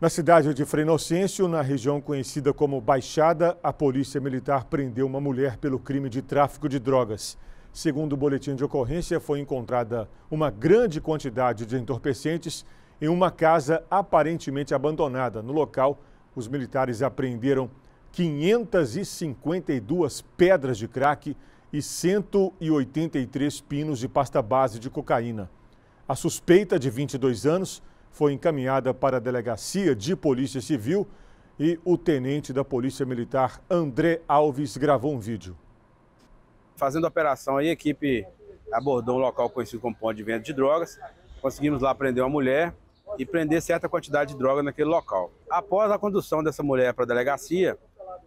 Na cidade de Frenocêncio, na região conhecida como Baixada, a polícia militar prendeu uma mulher pelo crime de tráfico de drogas. Segundo o boletim de ocorrência, foi encontrada uma grande quantidade de entorpecentes em uma casa aparentemente abandonada. No local, os militares apreenderam 552 pedras de crack e 183 pinos de pasta base de cocaína. A suspeita, de 22 anos, foi encaminhada para a Delegacia de Polícia Civil e o tenente da Polícia Militar, André Alves, gravou um vídeo. Fazendo a operação aí, a equipe abordou um local conhecido como ponto de venda de drogas. Conseguimos lá prender uma mulher e prender certa quantidade de droga naquele local. Após a condução dessa mulher para a delegacia,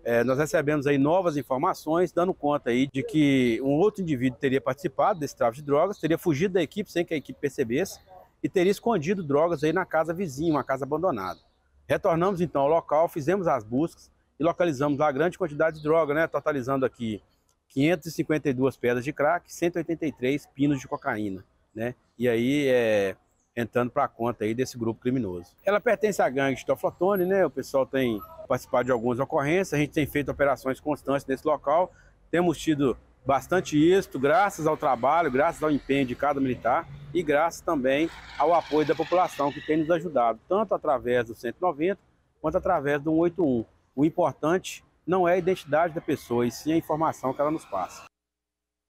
é, nós recebemos aí novas informações, dando conta aí de que um outro indivíduo teria participado desse tráfico de drogas, teria fugido da equipe sem que a equipe percebesse e teria escondido drogas aí na casa vizinha, uma casa abandonada. Retornamos então ao local, fizemos as buscas e localizamos lá grande quantidade de droga, né? Totalizando aqui 552 pedras de crack, 183 pinos de cocaína, né? E aí é entrando para a conta aí desse grupo criminoso. Ela pertence à gangue de Toflotone, né? O pessoal tem participado de algumas ocorrências, a gente tem feito operações constantes nesse local, temos tido bastante êxito, graças ao trabalho, graças ao empenho de cada militar e graças também ao apoio da população que tem nos ajudado, tanto através do 190 quanto através do 181. O importante não é a identidade da pessoa, e sim a informação que ela nos passa.